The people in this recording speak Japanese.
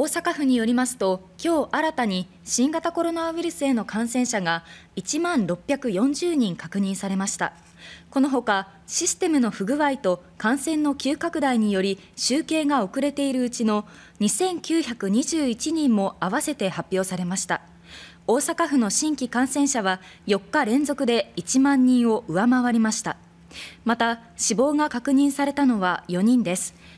大阪府によりますと今日新たに新型コロナウイルスへの感染者が1万640人確認されましたこのほかシステムの不具合と感染の急拡大により集計が遅れているうちの2921人も合わせて発表されました大阪府の新規感染者は4日連続で1万人を上回りましたまた死亡が確認されたのは4人です